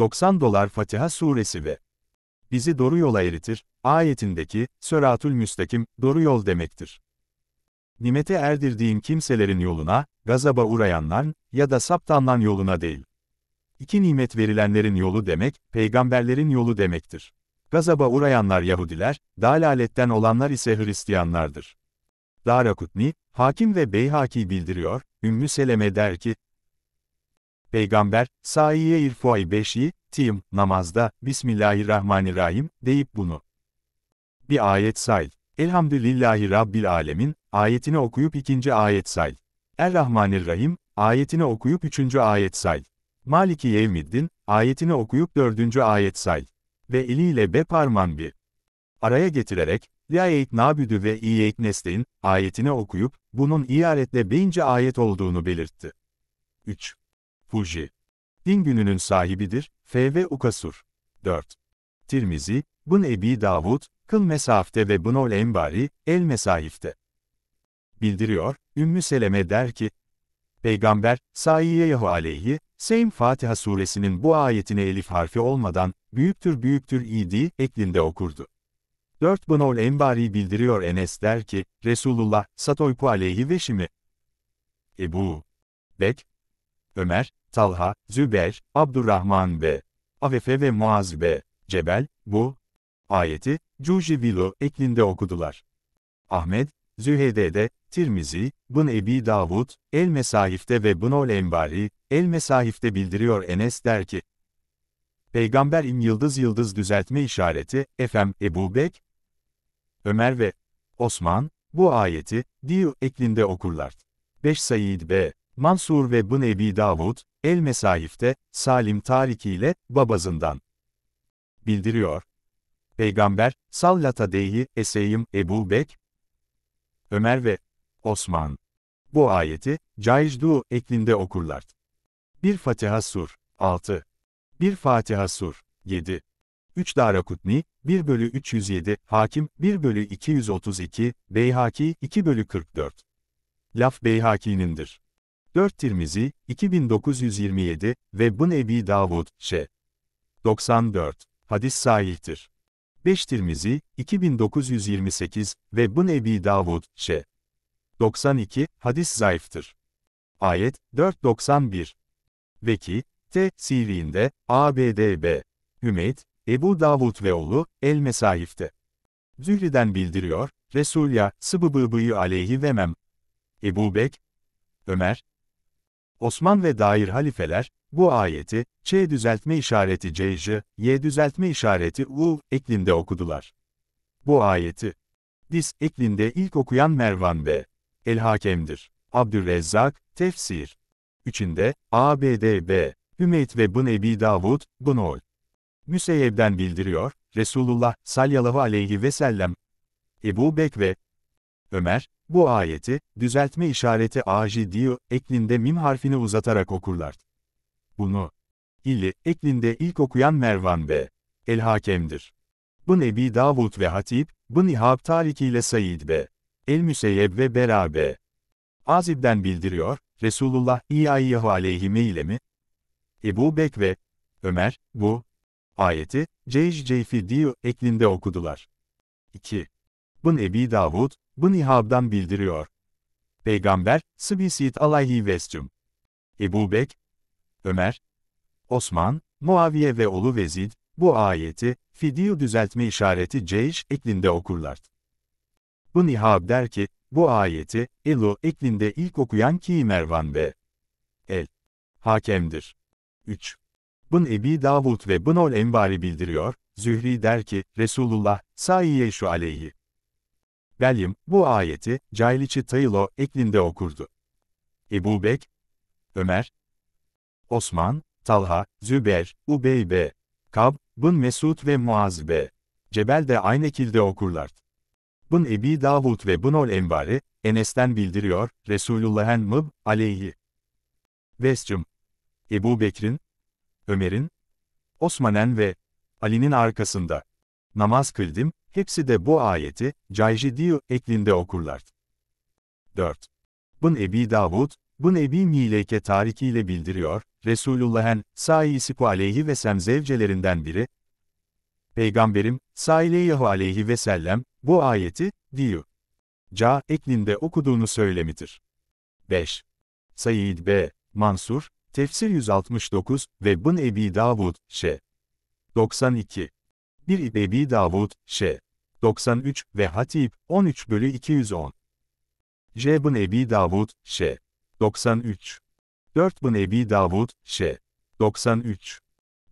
90 dolar Fatiha suresi ve bizi doğru yola eritir, ayetindeki, Söratül Müstakim, doğru yol demektir. Nimete erdirdiğin kimselerin yoluna, gazaba uğrayanların ya da saptanlan yoluna değil. İki nimet verilenlerin yolu demek, peygamberlerin yolu demektir. Gazaba uğrayanlar Yahudiler, dalaletten olanlar ise Hristiyanlardır. Darakutni, hakim ve Beyhaki bildiriyor, Ümmü Seleme der ki, Peygamber, sahiye irfuay beşi, tim, namazda, Bismillahirrahmanirrahim, deyip bunu. Bir ayet say. Elhamdülillahi Rabbil Alemin, ayetini okuyup ikinci ayet say. er ayetini okuyup üçüncü ayet say. Maliki Yevmiddin, ayetini okuyup dördüncü ayet say. Ve eliyle be parman bir. Araya getirerek, Liyeyk nabüdü ve iyeyk nesleyin, ayetini okuyup, bunun iaretle beyince ayet olduğunu belirtti. 3. Fuji. Din gününün sahibidir, F.V. Ukasur. 4. Tirmizi, Bun Ebi Davud, Kıl Mesaf'te ve Bunol Embari, El Mesahif'te. Bildiriyor, Ümmü Seleme der ki, Peygamber, Saiyeyahu aleyhi, Seym Fatiha suresinin bu ayetine elif harfi olmadan, büyüktür büyüktür idi, eklinde okurdu. 4 Bunol Embari bildiriyor Enes der ki, Resulullah, Satoyku aleyhi ve Şimi, Ebu, Bek, Ömer, Talha, Zübeyr, Abdurrahman ve Avefe ve Muaz ve Cebel, bu ayeti, Cuji Vilo eklinde okudular. Ahmet, Zühedede, Tirmizi, Bın Ebi Davud, El Mesahif'te ve Bın Ol Enbari, El Mesahif'te bildiriyor Enes der ki, Peygamber im yıldız yıldız düzeltme işareti, Efem, Ebu Bek, Ömer ve Osman, bu ayeti, Diyu eklinde okurlar. 5 Said b. Mansur ve Bın Ebi Davud, El-Mesaif'te, Salim Tariki ile, babazından bildiriyor. Peygamber, sallata deyhi, eseyim, Ebu Bek, Ömer ve Osman. Bu ayeti, caizdu eklinde okurlar. Bir Fatiha Sur, 6. Bir Fatiha Sur, 7. 3 Darakutni, 1 bölü 307, Hakim, 1 bölü 232, Beyhaki, 2 bölü 44. Laf Beyhaki'nindir. 4 Tirmizi, 2927 ve Bun Ebi Davud, Şe. 94. Hadis sahihtir. 5 Tirmizi, 2928 ve Bun Ebi Davud, Şe. 92. Hadis zayıftır. Ayet 491. Veki, T. Sirin'de, ABDB. Hümeyt, Ebu Davud ve oğlu, El-Mesahif'te. Zühri'den bildiriyor, Resulya, sıbıbıbıyı aleyhi vemem. Ebu Bek, Ömer, Osman ve dair halifeler, bu ayeti, Ç düzeltme işareti CJ, Y düzeltme işareti U eklinde okudular. Bu ayeti, Dis eklinde ilk okuyan Mervan B. El-Hakem'dir. Abdülrezzak, Tefsir. Üçünde, ABDB, Hümeyt ve Bun Ebi Davud, Bunol. Müseyyeb'den bildiriyor, Resulullah sallallahu aleyhi ve sellem, Ebu Bek ve Ömer, bu ayeti, düzeltme işareti aji ajidiyo, eklinde mim harfini uzatarak okurlar. Bunu, illi, eklinde ilk okuyan Mervan ve El-Hakem'dir. Bun Ebi Davud ve Hatip, Bun İhab Talik ile Said ve El-Müseyyeb ve Berabe. Azib'den bildiriyor, Resulullah İyayyahu aleyhime ile mi? Ebu Bek ve Ömer, bu ayeti, Ceyş Ceyfi diyor eklinde okudular. 2. Bun Ebi Davud, Bnihab'dan bildiriyor. Peygamber, Sıbisit alayhi vescüm. Ebu Bek, Ömer, Osman, Muaviye ve oğlu Vezid, bu ayeti, fidyu düzeltme işareti ceyş eklinde okurlar. Bu Nihab der ki, bu ayeti, Elu eklinde ilk okuyan ki Mervan ve El. Hakemdir. 3. Bun Ebi Davud ve Bunol Envari bildiriyor, Zühri der ki, Resulullah, Saiyeşu aleyhi Bellim, bu ayeti, Cahiliçi Tayilo, eklinde okurdu. Ebu Bek, Ömer, Osman, Talha, Zübeyr, Ubeybe, Kab, Bın Mesud ve Muazbe. Cebel de aynı ekilde okurlar. Bın Ebi Davud ve Bın Ol Envari, Enes'ten bildiriyor, Resulullah'ın mıb, aleyhi. Vescüm, Ebu Bekir'in, Ömer'in, Osman'en ve Ali'nin arkasında. Namaz kıldım, Hepsi de bu ayeti, Cayjidiyu eklinde okurlar. 4. Bun Ebi Davud, Bun Ebi Mileke tarikiyle bildiriyor, Resulullah'ın, Saisiku aleyhi ve sem zevcelerinden biri, Peygamberim, Saileyahu aleyhi ve sellem, bu ayeti, diyu. Ca eklinde okuduğunu söylemidir. 5. Said B. Mansur, Tefsir 169 ve Bun Ebi Davud, Şe. 92. 1 Ebi Davud, Ş. 93 ve Hatip, 13 bölü 210. J. Bın Ebi Davud, Ş. 93. 4 Bın Ebi Davud, Ş. 93.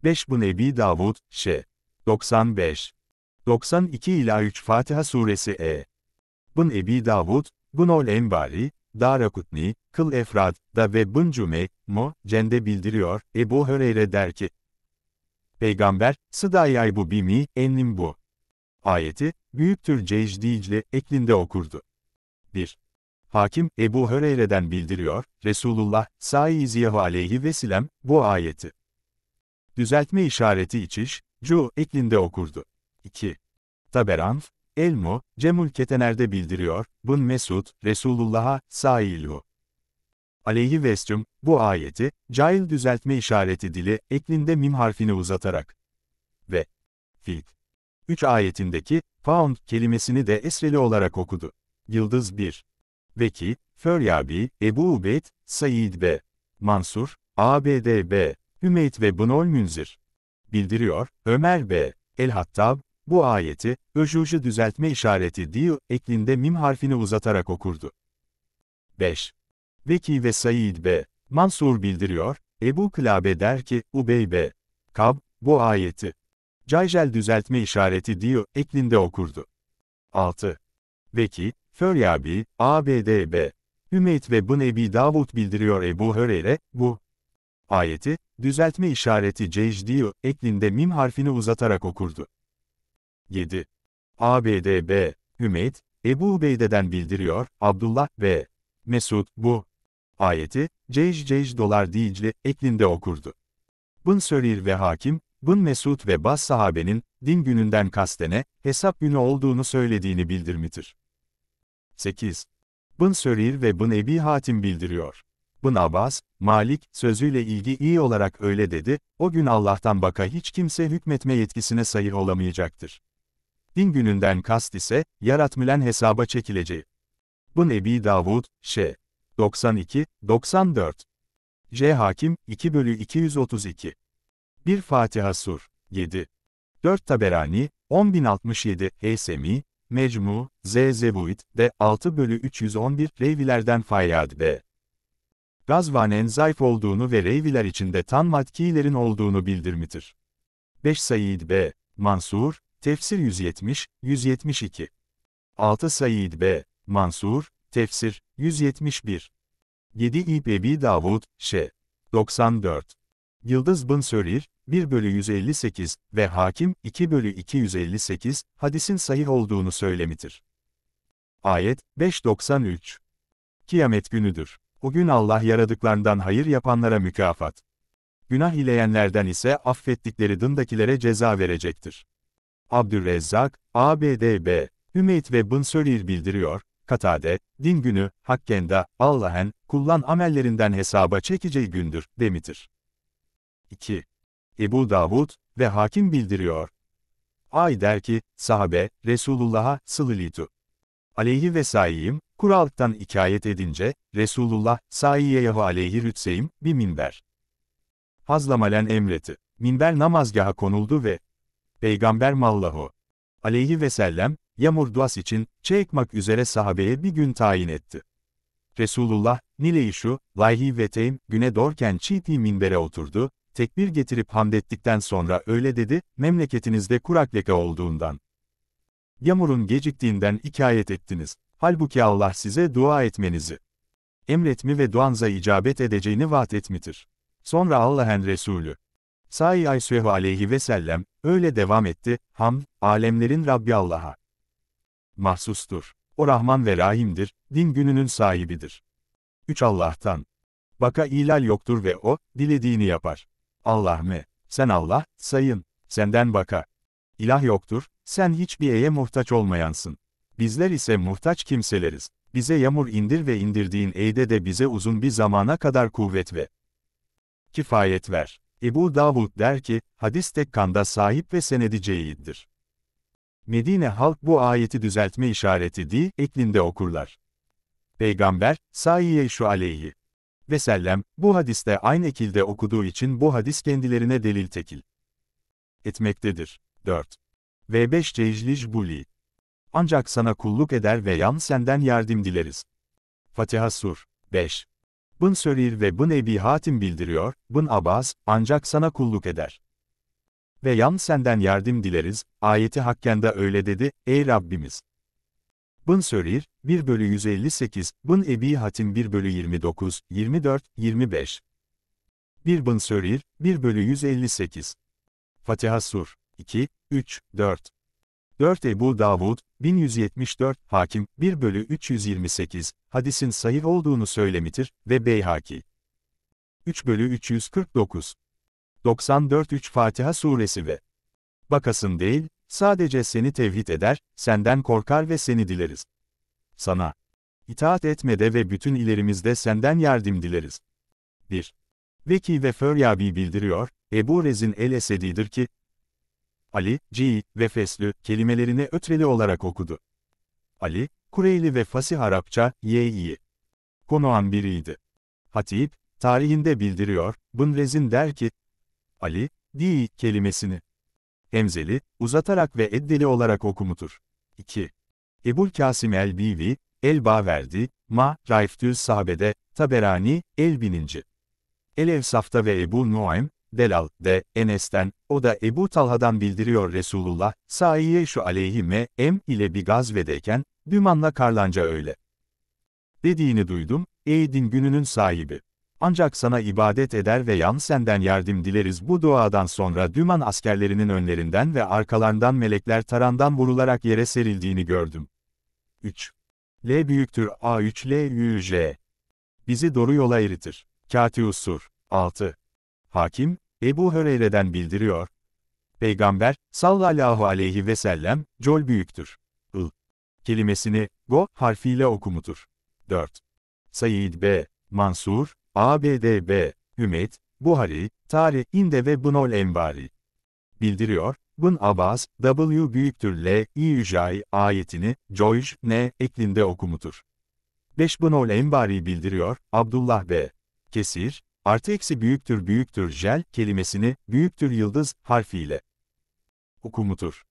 5 Bın Ebi Davud, Ş. 95. 92 ila 3 Fatiha suresi E. Bın Ebi Davud, Bın Ol Enbari, Darakutni, Kıl Efrad, da ve Bın cume mu Cende bildiriyor, Ebu Höreyre der ki, Peygamber, Sıdayay bu bimi, enlim bu. Ayeti, Büyük Türcej Dicle, eklinde okurdu. 1. Hakim, Ebu Höreyre'den bildiriyor, Resulullah, Saiziyahu aleyhi Vesilem bu ayeti. Düzeltme işareti içiş, cu, eklinde okurdu. 2. Taberanf, Elmu, Cemul Ketener'de bildiriyor, Bun Mesud, Resulullah'a, Sailhu aleyhi vestyum, bu ayeti, cahil düzeltme işareti dili, eklinde mim harfini uzatarak ve fil 3 ayetindeki found kelimesini de esreli olarak okudu. Yıldız 1. Veki, Föryabi, Ebu Ubeyd, Said B. Mansur, ABD B. Hümeyt ve Bunol Münzir. Bildiriyor, Ömer B. El-Hattab, bu ayeti, öjuju düzeltme işareti diyu, eklinde mim harfini uzatarak okurdu. 5. Beki ve Said B. Mansur bildiriyor, Ebu Kılabe der ki, Ubey B. Kab, bu ayeti. Cayjel düzeltme işareti diyor, eklinde okurdu. 6. Veki, Föryabi, ABDB. Hümeyt ve Bun Ebi Davud bildiriyor Ebu Höreyre, bu. Ayeti, düzeltme işareti Cejdiyo, eklinde mim harfini uzatarak okurdu. 7. ABDB, Hümeyt, Ebu Ubeyde'den bildiriyor, Abdullah ve Mesud, bu ayeti, Ceyj Ceyj dolar Dicli, eklinde okurdu. Bın Sörir ve Hakim, Bın Mesud ve Bas sahabenin, din gününden kastene, hesap günü olduğunu söylediğini bildirmidir. 8. Bın Sörir ve Bın Ebi Hatim bildiriyor. Bın Abbas, Malik, sözüyle ilgi iyi olarak öyle dedi, o gün Allah'tan baka hiç kimse hükmetme yetkisine sahip olamayacaktır. Din gününden kast ise, yaratmılen hesaba çekileceği. Bın Ebi Davud, Şe. 92, 94. C. Hakim, 2 bölü 232. 1 Fatiha Sur, 7. 4 Taberani, 10067, Eysemi, Mecmu, Z. Zebuit, D. 6 bölü 311, Reyvilerden Fayyad, B. Gazvanen zayıf olduğunu ve Reyviler içinde tan matkilerin olduğunu bildirmitir. 5 Said B. Mansur, Tefsir 170, 172. 6 Said B. Mansur, Tefsir, 171. 7 İb Ebi Davud, Şe. 94. Yıldız Bın Sörir, 1 bölü 158 ve Hakim 2 bölü 258, hadisin sahih olduğunu söylemidir. Ayet 593. Kıyamet günüdür. O gün Allah yaradıklarından hayır yapanlara mükafat. Günah ileyenlerden ise affettikleri dındakilere ceza verecektir. Abdülrezzak, ABDB, Hümeyt ve Bın Sörir bildiriyor, Katade, din günü, Hakkenda, Allah'ın, kullan amellerinden hesaba çekeceği gündür, demitir. 2. Ebu Davud ve hakim bildiriyor. Ay der ki, sahabe, Resulullah'a sılılıydu. Aleyhi ve sayyim, kurallıktan ikayet edince, Resulullah, sayyiyeyahu aleyhi rütseyim, bir minber. Hazlamalen emreti. Minber namazgaha konuldu ve Peygamber mallahu aleyhi ve sellem, Yamurduas için, çekmak üzere sahabeye bir gün tayin etti. Resulullah, şu Layhi ve Teym, güne doğarken çiğti minbere oturdu, tekbir getirip hamdettikten sonra öyle dedi, memleketinizde kurak leke olduğundan. Yamurun geciktiğinden ikayet ettiniz. Halbuki Allah size dua etmenizi, emretmi ve duanza icabet edeceğini vaat etmidir. Sonra Allah'ın Resulü, Sayyaysuhu aleyhi ve sellem, öyle devam etti, ham, alemlerin Rabbi Allah'a mahsustur. O Rahman ve Rahim'dir, din gününün sahibidir. 3. Allah'tan. Baka ilal yoktur ve O, dilediğini yapar. Allah me, sen Allah, sayın, senden baka. İlah yoktur, sen hiçbir eye muhtaç olmayansın. Bizler ise muhtaç kimseleriz. Bize yağmur indir ve indirdiğin eyde de bize uzun bir zamana kadar kuvvet ve kifayet ver. Ebu Davud der ki, hadis tek kanda sahip ve senedi ceyiddir. Medine halk bu ayeti düzeltme işareti di, eklinde okurlar. Peygamber, sahiye şu aleyhi ve sellem, bu hadiste aynı ekilde okuduğu için bu hadis kendilerine delil tekil etmektedir. 4. Ve 5 Cejlij Buli Ancak sana kulluk eder ve yan senden yardım dileriz. Fatiha Sur 5 Bın Sörir ve Bın Ebi Hatim bildiriyor, Bın Abbas, ancak sana kulluk eder ve yan senden yardım dileriz, ayeti hakkında öyle dedi, ey Rabbimiz. Bın Sörir, 1 bölü 158, Bın Ebi Hatim 1 bölü 29, 24, 25. 1 Bın Sörir, 1 bölü 158. Fatiha Sur, 2, 3, 4. 4 Ebu Davud, 1174, Hakim, 1 bölü 328, hadisin sahih olduğunu söylemiştir ve Beyhaki. 3 bölü 349. 94 3 Fatiha suresi ve Bakasın değil, sadece seni tevhid eder, senden korkar ve seni dileriz. Sana itaat etmede ve bütün ilerimizde senden yardım dileriz. 1. Veki ve Föryabi bildiriyor, Ebu Rez'in el-Esedi'dir ki, Ali, Ci ve Feslü kelimelerini ötreli olarak okudu. Ali, Kureyli ve Fasih Arapça, Ye'yi. Konuan biriydi. Hatip, tarihinde bildiriyor, Bın Rez'in der ki, Ali, di kelimesini hemzeli, uzatarak ve eddeli olarak okumutur. 2. Ebul Kasim el-Bivi, el-Baverdi, ma, Raifdül Sahabe'de, Taberani, el-Bininci. El-Evsaf'ta ve Ebu Nuaym, Delal, de, Enes'ten, o da Ebu Talha'dan bildiriyor Resulullah, sahiye şu aleyhime, em ile bir gazvedeyken, dümanla karlanca öyle. Dediğini duydum, ey din gününün sahibi. Ancak sana ibadet eder ve yalnız senden yardım dileriz. Bu duadan sonra Düman askerlerinin önlerinden ve arkalarından melekler tarandan vurularak yere serildiğini gördüm. 3. L büyüktür A3 L YJ. Bizi doğru yola eritir. Kati Usur. 6. Hakim, Ebu Höreyre'den bildiriyor. Peygamber, sallallahu aleyhi ve sellem, col büyüktür. Il. Kelimesini, go harfiyle okumutur. 4. Said B. Mansur, ABDB, Ümit, Buhari, tarihinde ve Bunol Envari. Bildiriyor, Bun Abbas, W büyüktür L, İyücai ayetini, Joyj, N, eklinde okumudur. 5 Bunol Envari bildiriyor, Abdullah ve Kesir, artı eksi büyüktür büyüktür jel kelimesini, büyüktür yıldız, harfiyle. okumudur.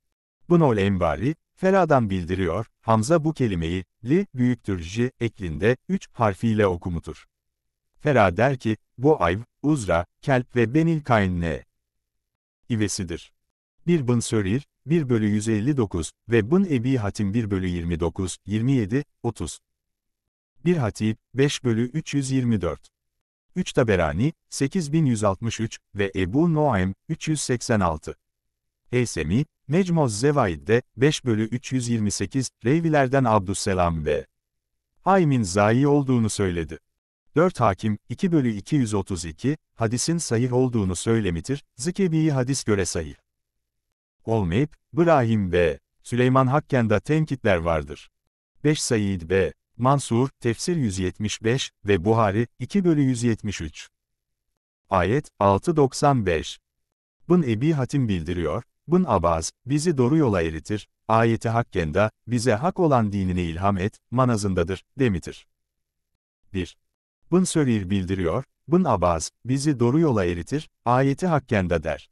Bunol Envari, Fera'dan bildiriyor, Hamza bu kelimeyi, li, büyüktür j, eklinde, 3 harfiyle okumudur. Fera der ki, bu ayv, uzra, kelp ve benil kainne ivesidir. Bir bın sörir, 1 bölü 159 ve bın ebi hatim 1 bölü 29, 27, 30. Bir hatip, 5 bölü 324. 3 Taberani, 8163 ve Ebu Noaim, 386. Heysemi, Mecmoz Zevaid'de, 5 bölü 328, Reyvilerden Abdüsselam ve Haym'in zayi olduğunu söyledi. 4 hakim, 2 bölü 232, hadisin sahih olduğunu söylemiştir, Zikebi'yi hadis göre sahih. Olmayıp, Brahim B. Süleyman Hakken'da tenkitler vardır. 5 Said B. Mansur, Tefsir 175 ve Buhari, 2 bölü 173. Ayet 695. Bın Ebi Hatim bildiriyor, Bın Abaz, bizi doğru yola eritir, ayeti hakkenda bize hak olan dinini ilham et, manazındadır, demitir. 1. Bın Sörir bildiriyor, Bın Abaz, bizi doğru yola eritir, ayeti hakkında der.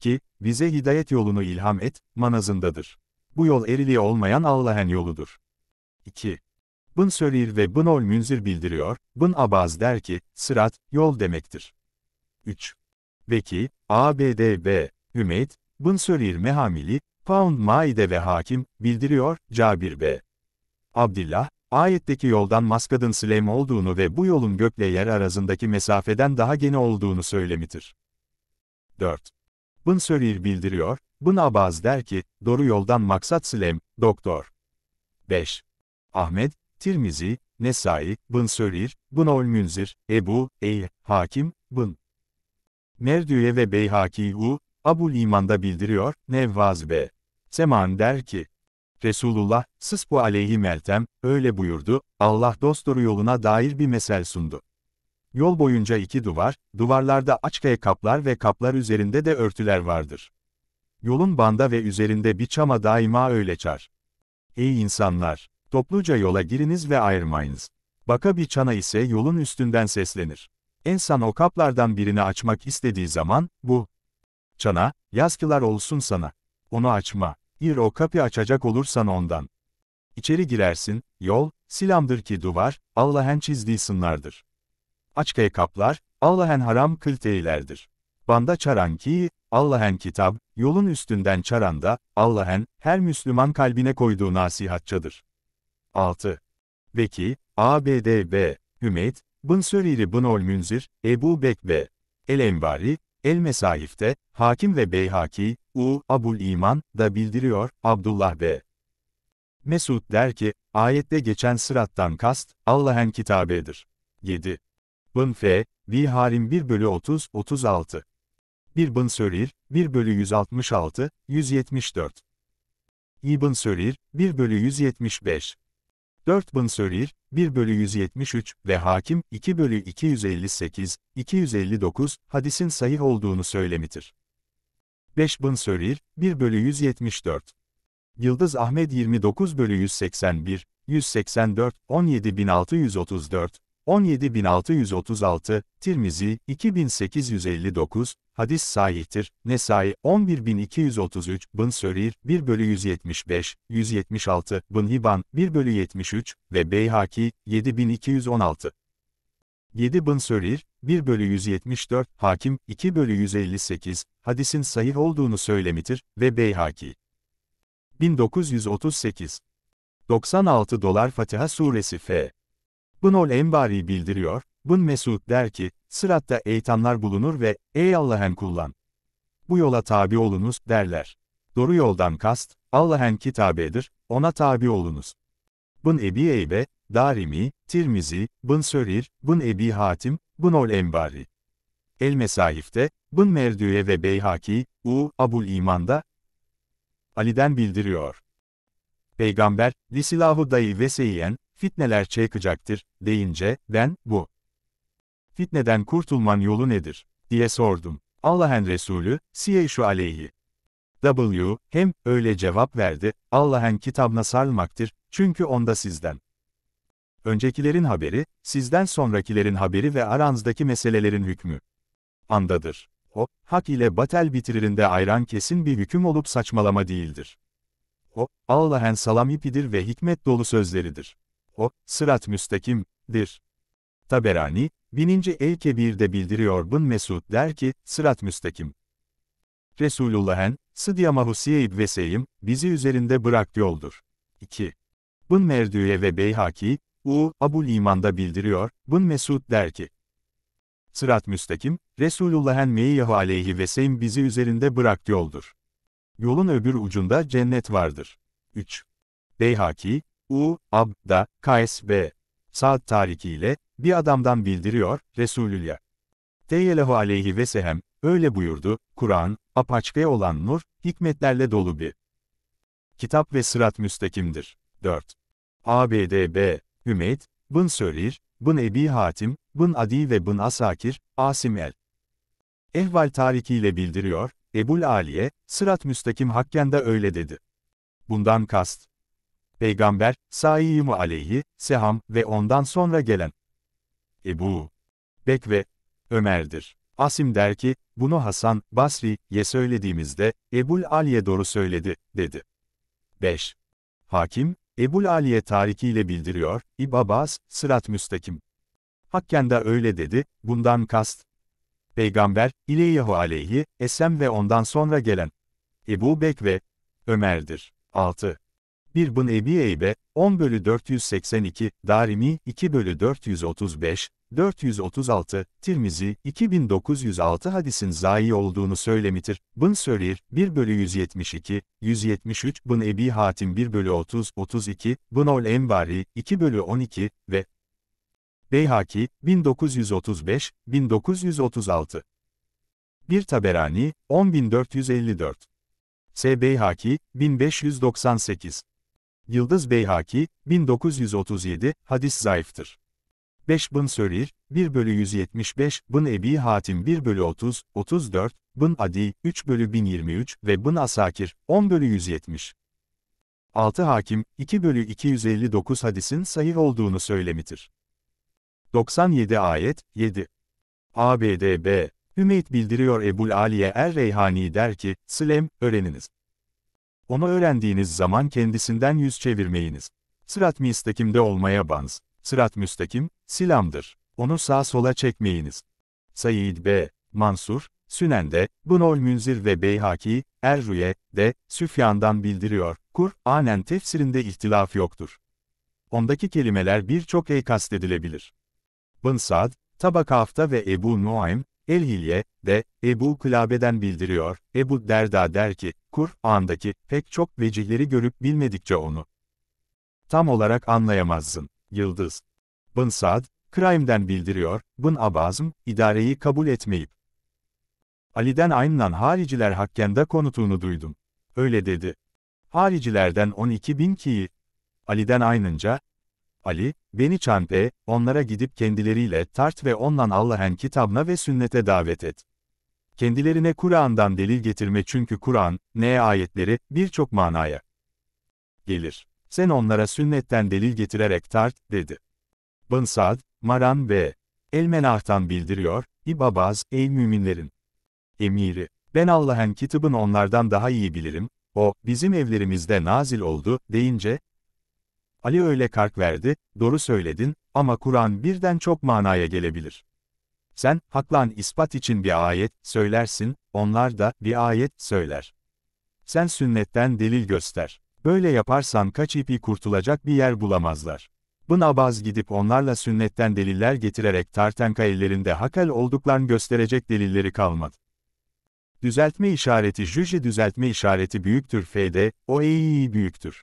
Ki, bize hidayet yolunu ilham et, manazındadır. Bu yol eriliği olmayan Allah'ın yoludur. 2. Bın Sörir ve Bın Ol Münzir bildiriyor, Bın Abaz der ki, sırat, yol demektir. 3. Veki, ABDB, Hümeyt, Bın Sörir Mehamili, Pound Maide ve Hakim, bildiriyor, Cabir B. Abdillah, Ayetteki yoldan maskadın Slem olduğunu ve bu yolun gökle yer arasındaki mesafeden daha gene olduğunu söylemidir. 4. Bın Sörir bildiriyor, Bın Abaz der ki, doğru yoldan maksat Slem, doktor. 5. Ahmet, Tirmizi, Nesai, Bın Sörir, Bın Olmünzir, Ebu, Ey, Hakim, Bın. Merdüye ve Beyhaki U, Abul İman'da bildiriyor, Nevvaz B. Seman der ki, Resulullah, sısbu aleyhi meltem, öyle buyurdu, Allah dostları yoluna dair bir mesel sundu. Yol boyunca iki duvar, duvarlarda açkaya kaplar ve kaplar üzerinde de örtüler vardır. Yolun banda ve üzerinde bir çama daima öyle çar. Ey insanlar! Topluca yola giriniz ve ayrılmayınız. Baka bir çana ise yolun üstünden seslenir. İnsan o kaplardan birini açmak istediği zaman, bu. Çana, yazkılar olsun sana. Onu açma. Gir o kapı açacak olursan ondan. İçeri girersin, yol, silamdır ki duvar, Allah'en çizdiği sınlardır. Açkaya kaplar, Allah'en haram kıl Banda çaran ki, Allah'en kitab, yolun üstünden çaran da, Allah'en, her Müslüman kalbine koyduğu nasihatçadır. 6. Veki, ABDB, Hümeyt, Bın Söriri Bın Ol Münzir, Ebu Bek ve El Envari, El-Mesaif'te, Hakim ve Beyhaki, U. Abul İman, da bildiriyor, Abdullah ve Mesud der ki, ayette geçen sırattan kast, Allah'ın kitabedir. 7. Bın F, Vi Harim 1 bölü 30, 36. Bir Bın Sörir, 1 bölü 166, 174. İbın Sörir, 1 bölü 175. 4 Bınsörir, 1 bölü 173 ve hakim 2 bölü 258, 259 hadisin sahih olduğunu söylemidir. 5 Bınsörir, 1 bölü 174. Yıldız Ahmet 29 bölü 181, 184, 17634, 17636, Tirmizi 2859, hadis sahihtir, Nesai 11233, Bın Sörir 1 bölü 175, 176, Bın Hiban 1 bölü 73 ve Beyhaki 7216. 7 Bın Sörir 1 bölü 174, Hakim 2 bölü 158, hadisin sahih olduğunu söylemidir ve Beyhaki. 1938 96 dolar Fatiha suresi F. Bunol Enbari bildiriyor, Bun Mesud der ki, Sırat'ta eytanlar bulunur ve, ey Allah'ın kullan. Bu yola tabi olunuz, derler. Doğru yoldan kast, Allah'ın kitabedir, ona tabi olunuz. Bun Ebi Eybe, Darimi, Tirmizi, Bun Sörir, Bun Ebi Hatim, Bunol Ol El Mesahif'te, Bun Merdüye ve Beyhaki, U, Abul İman'da, Ali'den bildiriyor. Peygamber, Lisilahu Dayı ve Seyyen, fitneler çekecektir, deyince, ben, bu. Fitneden kurtulman yolu nedir? diye sordum. Allah'ın Resulü, Siyeşu aleyhi. W, hem, öyle cevap verdi, Allah'ın kitabına sarılmaktır, çünkü onda sizden. Öncekilerin haberi, sizden sonrakilerin haberi ve aranızdaki meselelerin hükmü. Andadır. O, hak ile batel bitiririnde ayran kesin bir hüküm olup saçmalama değildir. O, Allah'ın salam ipidir ve hikmet dolu sözleridir o, sırat müstakimdir. Taberani, 1000. El Kebir'de bildiriyor Bın Mesud der ki, sırat müstakim. Resulullah'en, Sıdiyama Husiyeyb ve bizi üzerinde bırak yoldur. 2. Bın Merdüye ve Beyhaki, U, Abu Liman'da bildiriyor, Bın Mesud der ki, Sırat müstakim, Resulullah'en meyyahu aleyhi ve seyyim bizi üzerinde bırak yoldur. Yolun öbür ucunda cennet vardır. 3. Beyhaki, U, Abda, Kays ve Sa'd tarikiyle, bir adamdan bildiriyor, Resulül Ya. Teyyelahu aleyhi ve sehem, öyle buyurdu, Kur'an, apaçkaya olan nur, hikmetlerle dolu bir. Kitap ve sırat müstakimdir. 4. ABDB, Hümeyd, Bın Sörir, Bın Ebi Hatim, Bın Adi ve Bın Asakir, Asim el. Ehval tarikiyle bildiriyor, Ebul Aliye, sırat müstekim hakkında öyle dedi. Bundan kast, Peygamber, Sayyim aleyhi, Seham ve ondan sonra gelen Ebu Bek ve Ömer'dir. Asim der ki, bunu Hasan, Basri'ye söylediğimizde, Ebul Ali'ye doğru söyledi, dedi. 5. Hakim, Ebul Ali'ye tarikiyle bildiriyor, İbabas, sırat müstakim. Hakken de öyle dedi, bundan kast. Peygamber, İleyyahu aleyhi, Esem ve ondan sonra gelen. Ebu Bek ve Ömer'dir. 6. 1 Bın Ebi Eybe, 10 bölü 482, Darimi, 2 bölü 435, 436, Tirmizi, 2906 hadisin zayi olduğunu söylemitir. Bın Sörir, 1 bölü 172, 173, Bın Ebi Hatim 1 bölü 30, 32, Bın Ol Envari, 2 bölü 12 ve Beyhaki, 1935, 1936. Bir Taberani, 10454. S. Beyhaki, 1598. Yıldız Beyhaki, 1937, hadis zayıftır. 5 bın Sörir, 1 bölü 175, bın Ebi Hatim 1 bölü 30, 34, bın Adi, 3 bölü 1023 ve bın Asakir, 10 bölü 170. 6 hakim, 2 bölü 259 hadisin sahih olduğunu söylemidir. 97 ayet, 7. ABDB, Hümeyt bildiriyor Ebul Aliye Er Reyhani der ki, Slem, öğreniniz. Onu öğrendiğiniz zaman kendisinden yüz çevirmeyiniz. Sırat mistakimde olmaya banz. Sırat müstakim, silamdır. Onu sağ sola çekmeyiniz. Said B. Mansur, Sünen'de, Bunol Münzir ve Beyhaki, Erruye, de, Süfyan'dan bildiriyor, Kur'anen tefsirinde ihtilaf yoktur. Ondaki kelimeler birçok ey kastedilebilir. Bın Sad, Tabakafta ve Ebu Nuaym, El-Hilye, de, Ebu Kılabe'den bildiriyor, Ebu Derda der ki, Kur'an'daki pek çok vecihleri görüp bilmedikçe onu tam olarak anlayamazsın. Yıldız. Bın Saad, Crime'den bildiriyor, Bın Abazm, idareyi kabul etmeyip. Ali'den aynılan hariciler hakkında konutunu duydum. Öyle dedi. Haricilerden 12 bin kiyi. Ali'den aynınca, Ali, beni çampe, onlara gidip kendileriyle tart ve ondan Allah'ın kitabına ve sünnete davet et. Kendilerine Kur'an'dan delil getirme çünkü Kur'an, ne ayetleri, birçok manaya gelir. Sen onlara sünnetten delil getirerek tart, dedi. Bın Maran ve Elmenah'tan bildiriyor, İbabaz, ey müminlerin emiri, ben Allah'ın kitabın onlardan daha iyi bilirim, o, bizim evlerimizde nazil oldu, deyince, Ali öyle kark verdi, doğru söyledin, ama Kur'an birden çok manaya gelebilir. Sen, haklan ispat için bir ayet söylersin, onlar da bir ayet söyler. Sen sünnetten delil göster. Böyle yaparsan kaç ipi kurtulacak bir yer bulamazlar. Bın Abaz gidip onlarla sünnetten deliller getirerek Tartenka ellerinde hakel olduklarını gösterecek delilleri kalmadı. Düzeltme işareti jüji düzeltme işareti büyüktür f'de, o eyi büyüktür.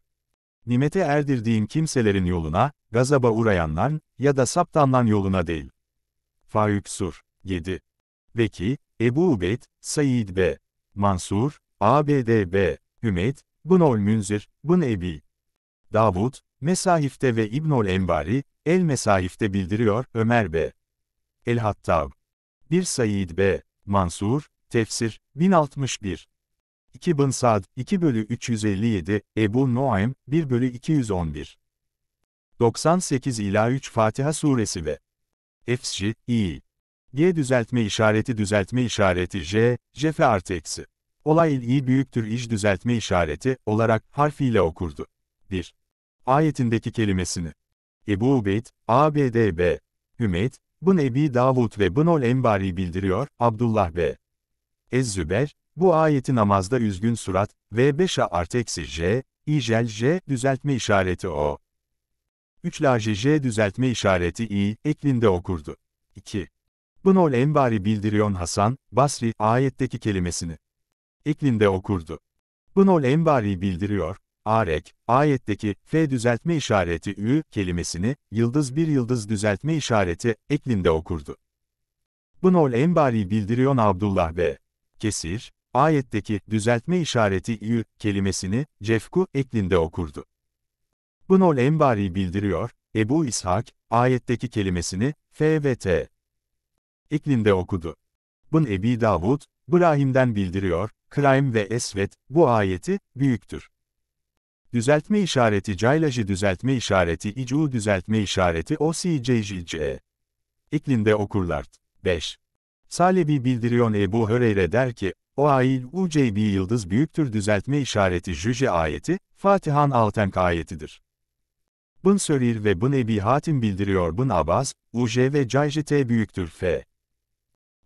Nimete erdirdiğin kimselerin yoluna, gazaba uğrayanlar ya da saptanlan yoluna değil. Faik Sur, 7. Veki, Ebu Ubeyd, Said B. Mansur, ABD B. Hümet, Bınol Münzir, Bun Ebi. Davud, Mesahif'te ve İbnol Enbari, El Mesahif'te bildiriyor, Ömer B. El-Hattab. 1 Said B. Mansur, Tefsir, 1061. 2 Bın Sad, 2 bölü 357, Ebu Noaim, 1 bölü 211. 98 ila 3 Fatiha suresi ve FJ, I. G düzeltme işareti düzeltme işareti J, jefe artı eksi. Olay il i büyüktür iş düzeltme işareti olarak harfiyle okurdu. 1. Ayetindeki kelimesini. Ebu Ubeyd, ABDB, Hümeyd, Bun Ebi Davud ve Bun Ol Embari bildiriyor, Abdullah B. ez bu ayeti namazda üzgün surat, V5'a artı eksi J, İjel J, düzeltme işareti O. 3 large J düzeltme işareti i eklinde okurdu. 2. Bınol Envari bildiriyon Hasan, Basri, ayetteki kelimesini eklinde okurdu. Bınol Envari bildiriyor, Arek, ayetteki F düzeltme işareti Ü kelimesini, yıldız bir yıldız düzeltme işareti eklinde okurdu. Bınol Envari bildiriyon Abdullah B. Kesir, ayetteki düzeltme işareti Ü kelimesini, Cefku eklinde okurdu. Bunol Embari bildiriyor, Ebu İshak, ayetteki kelimesini, F ve T. İklinde okudu. Bun Ebi Davud, Brahim'den bildiriyor, Kraim ve Esvet, bu ayeti, büyüktür. Düzeltme işareti Caylajı düzeltme işareti icu düzeltme işareti OCJJC. İklinde okurlar. 5. Salebi bildiriyor Ebu Höreyre der ki, o ayil UCB yıldız büyüktür düzeltme işareti Jüce ayeti, Fatihan Altenk ayetidir. Bın Sörir ve Bın Ebi Hatim bildiriyor Bın abaz UJ ve Cayjite büyüktür F.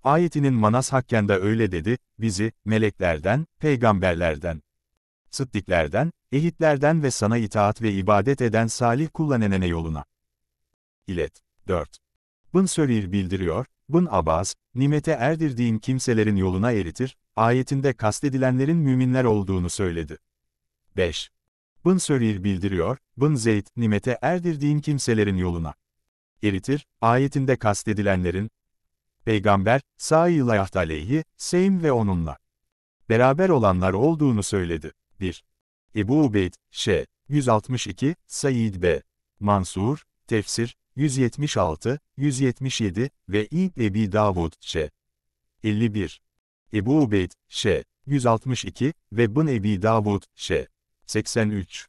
Ayetinin Manas hakkında öyle dedi, bizi, meleklerden, peygamberlerden, sıddıklerden, ehitlerden ve sana itaat ve ibadet eden salih kullanenene yoluna. İlet. 4. Bın Sörir bildiriyor, Bın abaz nimete erdirdiğim kimselerin yoluna eritir, ayetinde kastedilenlerin müminler olduğunu söyledi. 5. Bın Söril bildiriyor, Bın Zeyd, nimete erdirdiğin kimselerin yoluna. Eritir, ayetinde kastedilenlerin, Peygamber, Sa'illah aleyhi, Seym ve onunla beraber olanlar olduğunu söyledi. 1. Ebu Ubeyd, Ş. 162, Said B. Mansur, Tefsir, 176, 177 ve İb Ebi Davud, Ş. 51. Ebu Ubeyd, Ş. 162 ve Bın Ebi Davud, Ş. 83.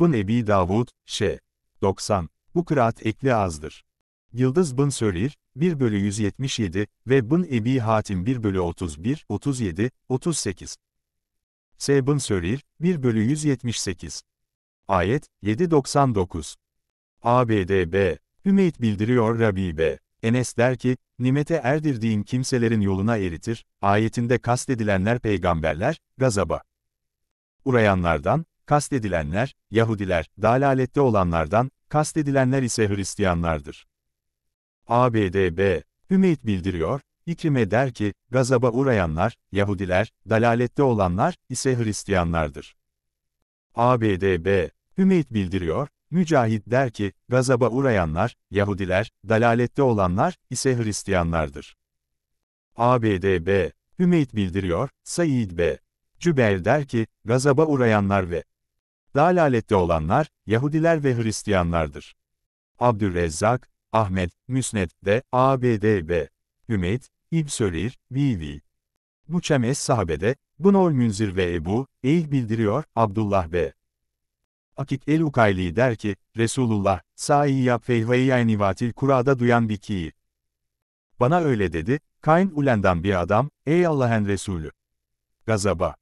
Bın Ebi Davud, Ş. 90. Bu kıraat ekli azdır. Yıldız Bın Sörir, 1 bölü 177 ve Bın Ebi Hatim 1 bölü 31, 37, 38. S. Bın Sörir, 1 bölü 178. Ayet 799. ABDB. Hümeyt bildiriyor Rabbi B. Enes der ki, nimete erdirdiğin kimselerin yoluna eritir, ayetinde kastedilenler peygamberler, gazaba. Urayanlardan. Kastedilenler, Yahudiler, dalalette olanlardan, kastedilenler ise Hristiyanlardır. ABDB, Hümeyt bildiriyor, İkrime der ki, gazaba uğrayanlar, Yahudiler, dalalette olanlar ise Hristiyanlardır. ABDB, Hümeyt bildiriyor, Mücahit der ki, gazaba uğrayanlar, Yahudiler, dalalette olanlar ise Hristiyanlardır. ABDB, Hümeyt bildiriyor, Said B. Cübel der ki, gazaba uğrayanlar ve Dalalette olanlar, Yahudiler ve Hristiyanlardır. Abdülrezzak, Ahmet, de ABDB, Hümeyt, İbsölir, VV. Bu çemes sahabede, Bunol Münzir ve Ebu, Eyh bildiriyor, Abdullah B. Akik el-Ukayli der ki, Resulullah, sa'i yap feyhveyyen kurada duyan bikiyi. Bana öyle dedi, Kain Ulen'den bir adam, ey Allah'ın Resulü. Gazaba.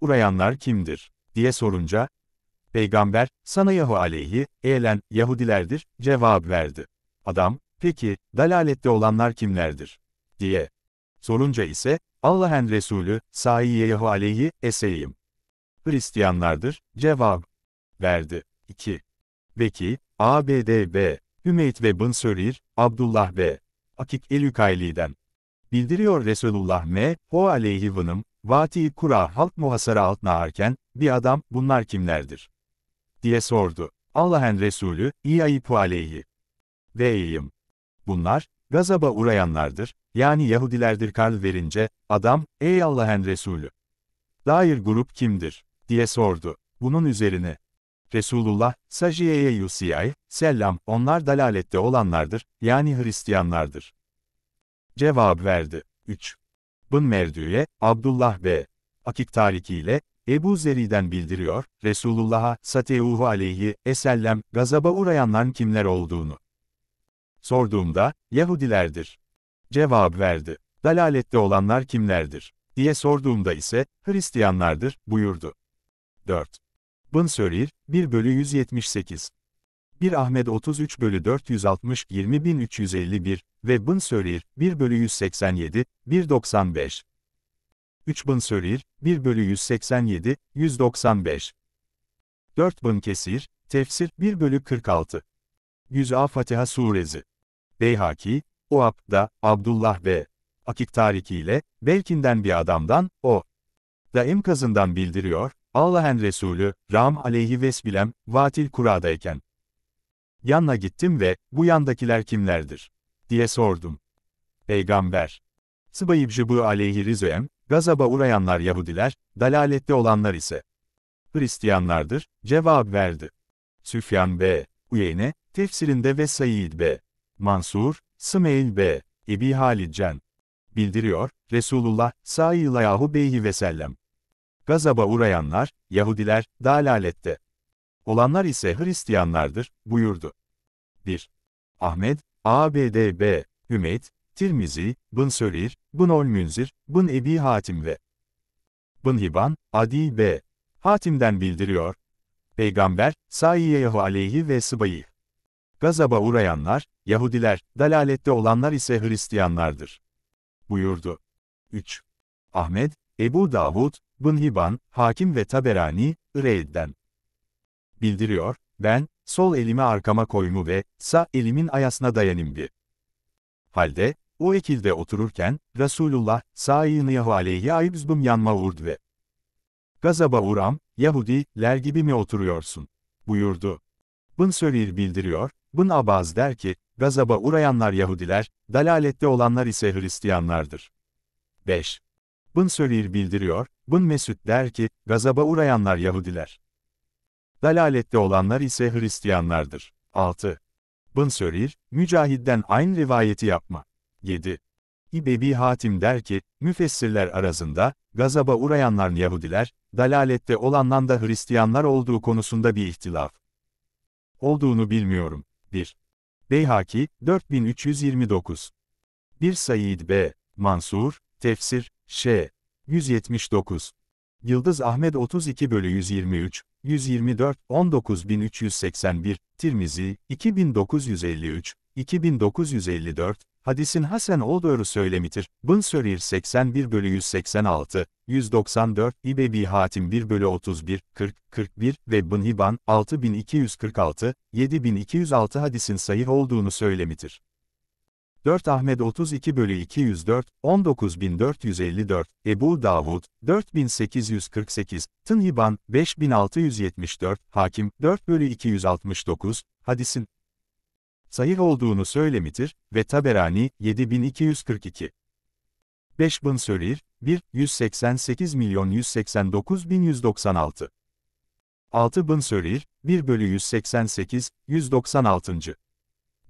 Urayanlar kimdir? diye sorunca, Peygamber, sana Yahu aleyhi, eğlen, Yahudilerdir, cevap verdi. Adam, peki, dalalette olanlar kimlerdir? diye. Sorunca ise, Allah'ın Resulü, sahiye Yahu aleyhi, eseyim. Hristiyanlardır, cevap verdi. 2. Veki, B, Hümeyt ve Bın Sörir, Abdullah B. Akik el-Ukayli'den. Bildiriyor Resulullah M. O aleyhi vınım, Vati-i Kura halk muhasara altına arken, bir adam, bunlar kimlerdir? diye sordu. Allah'ın Resulü, İyayip aleyhi. Değilim. Bunlar, gazaba uğrayanlardır, yani Yahudilerdir Karl verince, adam, ey Allah'ın Resulü. Dair grup kimdir? diye sordu. Bunun üzerine, Resulullah, Sajiye'ye Yusiyay, Selam, onlar dalalette olanlardır, yani Hristiyanlardır. Cevap verdi. 3. Bın Merdü'ye, Abdullah B. Akik tarihiyle. Ebu Zeri'den bildiriyor, Resulullah'a, Sateuhu aleyhi, esellem, gazaba uğrayanların kimler olduğunu. Sorduğumda, Yahudilerdir. Cevap verdi. Dalalette olanlar kimlerdir? diye sorduğumda ise, Hristiyanlardır, buyurdu. 4. Bın Sörir, 1 bölü 178. 1 Ahmet 33 bölü 460 20351 ve Bın Sörir, 1 bölü 187, 195. 3 bın sörir, 1 bölü 187, 195. 4 bın kesir, tefsir, 1 bölü 46. 100A Fatiha Suresi. Beyhaki, Oab'da, Abdullah ve Akik tarikiyle Belkin'den bir adamdan, o da imkazından bildiriyor, Allah'ın Resulü, Ram aleyhi vesbilem, vatil kuradayken. Yanına gittim ve, bu yandakiler kimlerdir? diye sordum. Peygamber. Sıbayib jıbı aleyhi rizoem, Gazaba uğrayanlar Yahudiler, dalalette olanlar ise Hristiyanlardır, cevap verdi. Süfyan B. Uyeyne, tefsirinde ve Said B. Mansur, Sımeyl B. Ebi Halicen. Bildiriyor, Resulullah, sallallahu beyhi ve sellem. Gazaba uğrayanlar, Yahudiler, dalalette. Olanlar ise Hristiyanlardır, buyurdu. 1. Ahmet, ABD B. Hümeyt, Tirmizi, bun Sörir, Bın Olmünzir, bun Ebi Hatim ve bun Hiban, Adi ve Hatim'den bildiriyor. Peygamber, Saiyeyahu aleyhi ve sıbayı. Gazaba uğrayanlar, Yahudiler, dalalette olanlar ise Hristiyanlardır. Buyurdu. 3. Ahmed, Ebu Davud, bun Hiban, Hakim ve Taberani, Ireyd'den. Bildiriyor, ben, sol elimi arkama koymu ve, sağ elimin ayasına dayanım bir. Halde, o ekilde otururken, Resulullah, sâîniyahu aleyhi aibzdum yanma vurdu ve gazaba uram, Yahudiler gibi mi oturuyorsun? buyurdu. Bın Sörir bildiriyor, Bın Abaz der ki, gazaba uğrayanlar Yahudiler, dalalette olanlar ise Hristiyanlardır. 5. Bın Sörir bildiriyor, Bın Mesud der ki, gazaba uğrayanlar Yahudiler. Dalalette olanlar ise Hristiyanlardır. 6. Bın Sörir, Mücahid'den aynı rivayeti yapma. 7. İbebi Hatim der ki, müfessirler arasında, gazaba uğrayanlar Yahudiler, dalalette olanlar da Hristiyanlar olduğu konusunda bir ihtilaf olduğunu bilmiyorum. 1. Beyhaki, 4329. 1 Said B. Mansur, Tefsir, Ş. 179. Yıldız Ahmet 32 bölü 123, 124, 19381, Tirmizi, 2953, 2954, Hadisin Hasan olduğu söylemidir. Bun Sörir 81 bölü 186, 194, İbebi Hatim 1 bölü 31, 40, 41 ve Bun Hibban 6246, 7206 hadisin sayı olduğunu söylemidir. 4 Ahmed 32 bölü 204, 19454, Ebu Davud, 4848, Tınhiban, 5674, Hakim, 4 bölü 269, hadisin, sahih olduğunu söylemiştir ve Taberani 7242. 5000 Sörir 1 188 milyon 189 bin 196. 6000 Sörir 1 bölü 188 196.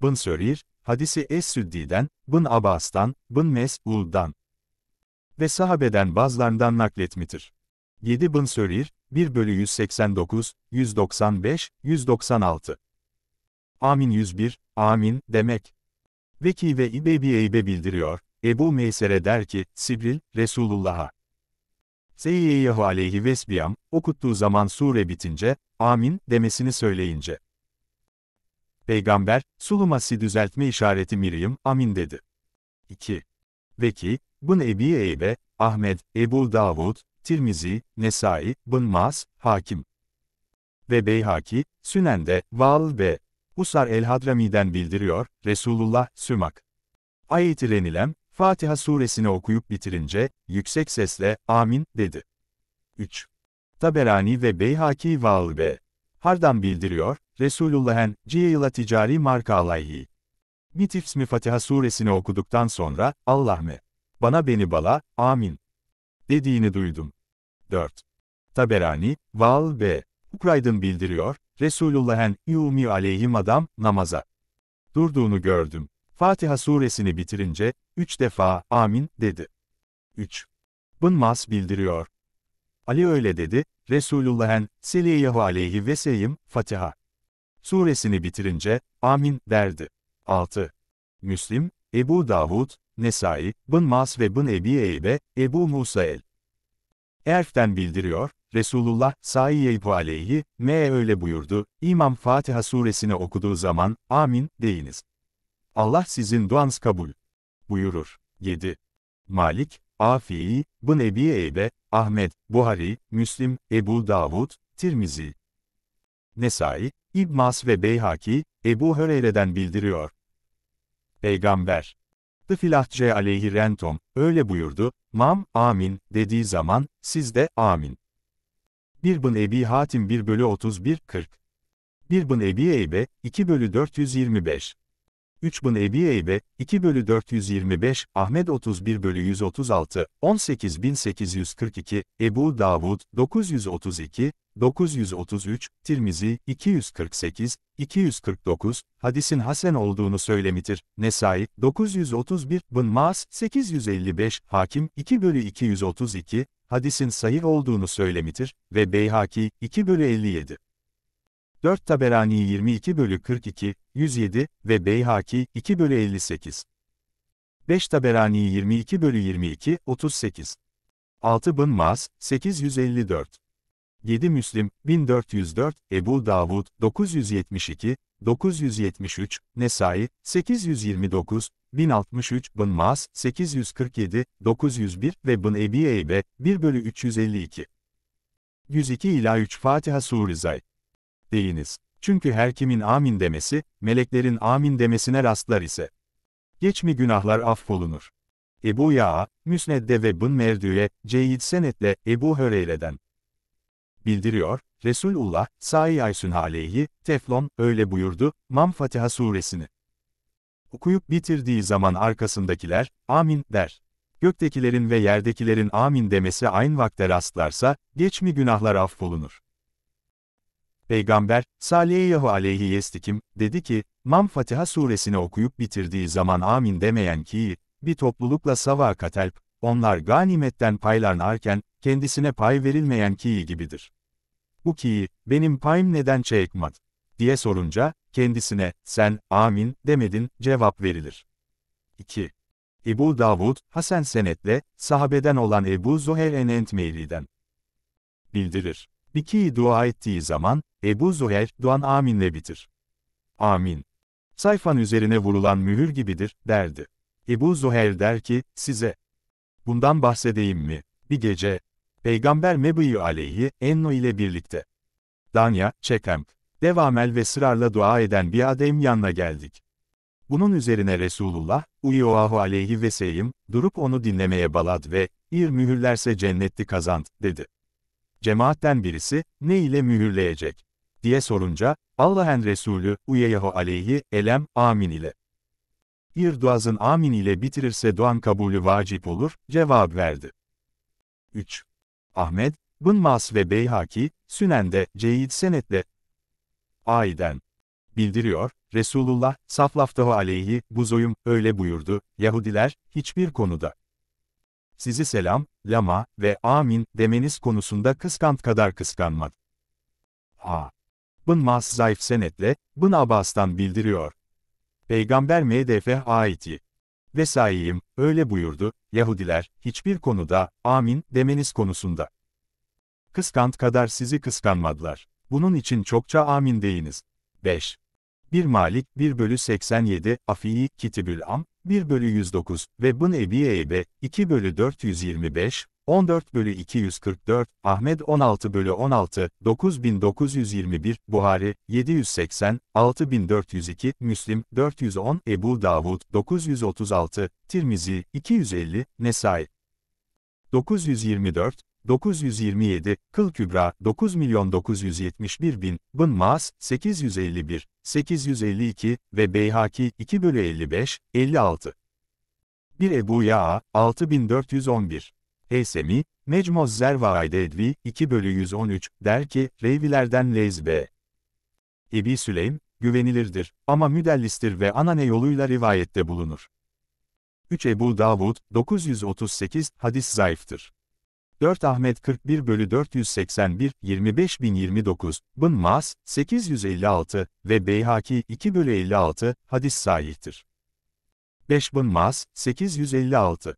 Bın Sörir hadisi Es-Süddi'den, Bın Abbas'tan, Bın Mes'ul'dan ve sahabeden bazılarından nakletmitir. 7 Bın Sörir 1 bölü 189 195 196. Amin 101, amin, demek. Veki ve İbebi Eybe bildiriyor. Ebu Meysere der ki, Sibril, Resulullah'a. Seyyiyehu aleyhi vesbiyam, okuttuğu zaman sure bitince, amin, demesini söyleyince. Peygamber, Suluması düzeltme işareti miriyim, amin dedi. 2. Veki, Bun Ebi Eybe, Ahmed, Ebu Davud, Tirmizi, Nesai, Bun Mas, Hakim. Ve Beyhaki, Sünen'de, Val ve Husar el-Hadrami'den bildiriyor, Resulullah, Sümak. Ayeti Renilem, Fatiha suresini okuyup bitirince, yüksek sesle, amin, dedi. 3. Taberani ve Beyhaki Valbe. Hardan bildiriyor, Resulullah'en, Ciyeyla ticari marka alayhi. Mitifs Fatiha suresini okuduktan sonra, Allah me. Bana beni bala, amin. Dediğini duydum. 4. Taberani, Val B. Ukraydın bildiriyor, Resulullah'en yumi aleyhim adam namaza durduğunu gördüm. Fatiha suresini bitirince, üç defa amin dedi. 3. Bın bildiriyor. Ali öyle dedi, Resulullah'en seliyehu aleyhi ve seyim Fatiha suresini bitirince, amin derdi. 6. Müslim, Ebu Davud, Nesai, Bın ve Bın Ebi Eybe, Ebu Musa el. Erf'ten bildiriyor, Resulullah sallallahu aleyhi me öyle buyurdu, İmam Fatiha suresini okuduğu zaman, amin, deyiniz. Allah sizin duanız kabul buyurur. 7. Malik, Afii, Bın Ebi Eybe, Ahmet, Buhari, Müslim, Ebu Davud, Tirmizi, Nesai, İbmas ve Beyhaki, Ebu Höreyre'den bildiriyor. Peygamber, Tıfilahce aleyhi rentom, öyle buyurdu, mam, amin, dediği zaman, siz de, amin. 1 bın Ebi Hatim 1 bölü 31, 40. 1 bın Ebi Eybe, 2 bölü 425. 3 bın Ebi Eybe, 2 bölü 425, Ahmet 31 bölü 136, 18842, Ebu Davud, 932, 933, Tirmizi, 248, 249, hadisin hasen olduğunu söylemitir. Nesai, 931, Bın Mas, 855, Hakim, 2 bölü 232, hadisin sahih olduğunu söylemidir ve Beyhaki 2 bölü 57. 4 Taberani 22 bölü 42, 107 ve Beyhaki 2 bölü 58. 5 Taberani 22 bölü 22, 38. 6 Bin Mas, 854. 7 Müslim, 1404, Ebu Davud, 972, 973, Nesai, 829, 1063, Bın Mas, 847, 901 ve Bın Ebi Eybe, 1 bölü 352. 102 ila 3 Fatiha Surizay. Deyiniz. Çünkü her kimin amin demesi, meleklerin amin demesine rastlar ise. Geç mi günahlar affolunur. Ebu Ya'a, Müsned'de ve Bın Merdü'ye, Ceyyid Senet'le Ebu Höreyre'den. Bildiriyor, Resulullah, Sa'i Aysun Aleyhi, Teflon, öyle buyurdu, Mam Fatiha suresini okuyup bitirdiği zaman arkasındakiler, amin, der. Göktekilerin ve yerdekilerin amin demesi aynı vakte rastlarsa, geçmi günahlar affolunur. Peygamber, Saleyyahu aleyhi yestikim, dedi ki, Mam Fatiha suresini okuyup bitirdiği zaman amin demeyen ki, bir toplulukla sava katelp, onlar ganimetten paylanarken, kendisine pay verilmeyen ki gibidir. Bu ki, benim payım neden çekmad? diye sorunca, kendisine, sen, amin, demedin, cevap verilir. 2. Ebu Davud, Hasan senetle, sahabeden olan Ebu Zuheyr en Entmeyli'den bildirir. Biki'yi dua ettiği zaman, Ebu Zuheyr, duan aminle bitir. Amin. Sayfan üzerine vurulan mühür gibidir, derdi. Ebu Zuheyr der ki, size, bundan bahsedeyim mi? Bir gece, Peygamber Mebu'yu aleyhi, Enno ile birlikte. Danya, Çekemp. Devamel ve sırarla dua eden bir adem yanına geldik. Bunun üzerine Resulullah, uyuahu aleyhi ve seyim, durup onu dinlemeye balad ve, ir mühürlerse cennetli kazant, dedi. Cemaatten birisi, ne ile mühürleyecek? diye sorunca, Allah'ın Resulü, uyeyahu aleyhi, elem, amin ile. İr duazın amin ile bitirirse duan kabulü vacip olur, cevap verdi. 3. Ahmet, Bın Mas ve Beyhaki, Sünen'de, Ceyid Senet'le, Aiden Bildiriyor, Resulullah, saflaftahu aleyhi, buzoyum, öyle buyurdu, Yahudiler, hiçbir konuda. Sizi selam, lama ve amin demeniz konusunda kıskant kadar kıskanmadı. Ha. Bın Mas zayıf senetle, Bın Abbas'tan bildiriyor. Peygamber MDF'e aiti. Vesaiyim, öyle buyurdu, Yahudiler, hiçbir konuda, amin demeniz konusunda. Kıskant kadar sizi kıskanmadılar. Bunun için çokça amin deyiniz. 5. 1 Malik 1 bölü 87, Afi'i, Kitibül Am, 1 bölü 109 ve Bın Ebi Eybe 2 bölü 425, 14 bölü 244, Ahmet 16 bölü 16, 9921, Buhari 780, 6402, Müslim 410, Ebu Davud 936, Tirmizi 250, Nesai 924, 927, Kıl Kübra, 9 milyon 971 bin, Bın Maas, 851, 852 ve Beyhaki, 2 bölü 55, 56. 1 Ebu Ya'a, 6411. Heysemi, Mecmoz Zervaide Edvi, 2 bölü 113, der ki, Reyvilerden Lezbe. Ebi Süleym, güvenilirdir, ama müdellistir ve anane yoluyla rivayette bulunur. 3 Ebu Davud, 938, hadis zayıftır. 4 Ahmet 41 bölü 481, 25029, Bın Mas, 856 ve Beyhaki 2 bölü 56, hadis sahihtir. 5 Bın Mas, 856